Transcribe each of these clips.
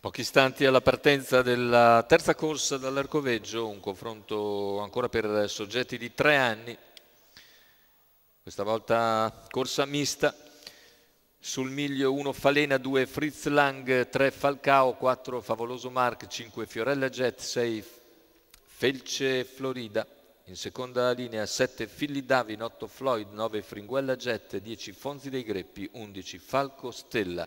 Pochi istanti alla partenza della terza corsa dall'Arcoveggio, un confronto ancora per soggetti di tre anni, questa volta corsa mista, sul miglio 1 Falena, 2 Fritz Lang, 3 Falcao, 4 Favoloso Mark, 5 Fiorella Jet, 6 Felce Florida, in seconda linea 7 Filli Davin, 8 Floyd, 9 Fringuella Jet, 10 Fonzi dei Greppi, 11 Falco Stella.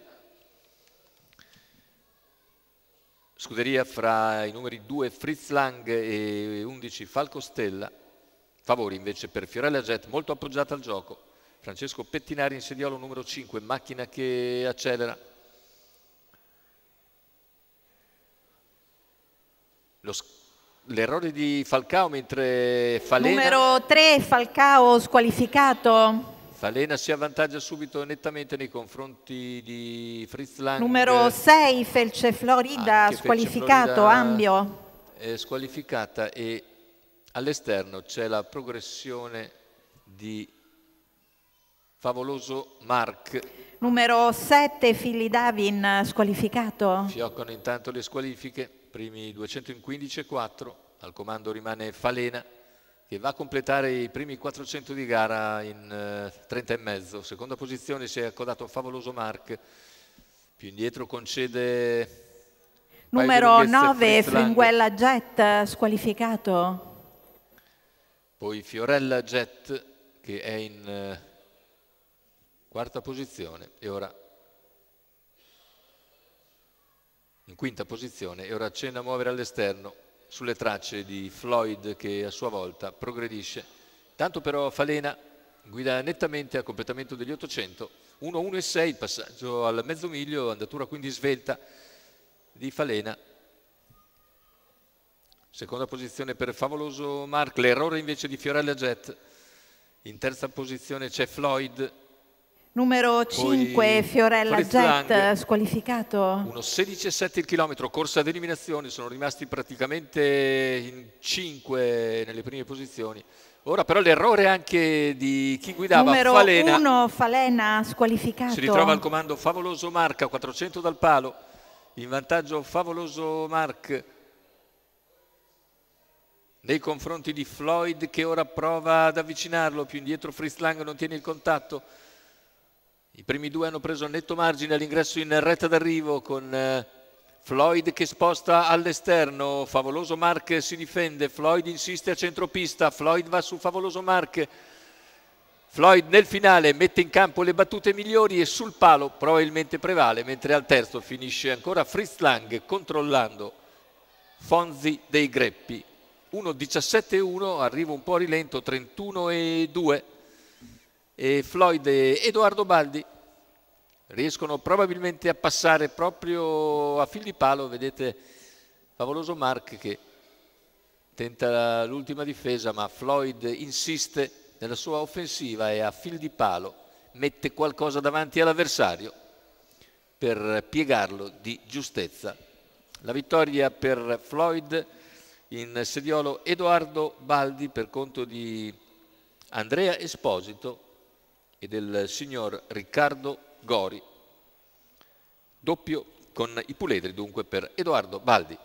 Scuderia fra i numeri 2 Fritz Lang e 11 Falco Stella. Favori invece per Fiorella Jet, molto appoggiata al gioco. Francesco Pettinari in sediolo numero 5, macchina che accelera. L'errore di Falcao mentre Falena... Numero 3 Falcao squalificato. Falena si avvantaggia subito nettamente nei confronti di Fritz Lang. Numero 6, Felce Florida, squalificato, Florida, Ambio. squalificata e all'esterno c'è la progressione di favoloso Mark. Numero 7, Fili Davin, squalificato. Fioccano intanto le squalifiche, primi 215 e 4, al comando rimane Falena che va a completare i primi 400 di gara in eh, 30 e mezzo. Seconda posizione si è accodato un favoloso Mark, più indietro concede... Numero 9, Fringuella Jet, squalificato. Poi Fiorella Jet che è in eh, quarta posizione e ora in quinta posizione e ora accenna a muovere all'esterno sulle tracce di Floyd che a sua volta progredisce. Tanto però Falena guida nettamente a completamento degli 800, 1-1-6 e passaggio al mezzo miglio, andatura quindi svelta di Falena. Seconda posizione per Favoloso Mark, l'errore invece di Fiorella Jet. In terza posizione c'è Floyd, Numero 5 Fiorella Zet, squalificato. Uno 16,7 il chilometro, corsa ad eliminazione, sono rimasti praticamente in 5 nelle prime posizioni. Ora però l'errore anche di chi guidava Numero Falena. 1 Falena squalificato. Si ritrova al comando Favoloso Marca, 400 dal palo, in vantaggio Favoloso Marc nei confronti di Floyd che ora prova ad avvicinarlo, più indietro Fritz Lang non tiene il contatto. I primi due hanno preso netto margine all'ingresso in retta d'arrivo con eh, Floyd che sposta all'esterno, Favoloso Mark si difende, Floyd insiste a centropista, Floyd va su Favoloso Mark. Floyd nel finale mette in campo le battute migliori e sul palo probabilmente prevale, mentre al terzo finisce ancora Fritz Lang controllando Fonzi dei Greppi. 1-17-1, arrivo un po' a rilento, 31-2 e Floyd e Edoardo Baldi riescono probabilmente a passare proprio a fil di palo, vedete favoloso Mark che tenta l'ultima difesa ma Floyd insiste nella sua offensiva e a fil di palo mette qualcosa davanti all'avversario per piegarlo di giustezza. La vittoria per Floyd in sediolo Edoardo Baldi per conto di Andrea Esposito e del signor Riccardo Gori, doppio con i puledri dunque per Edoardo Baldi.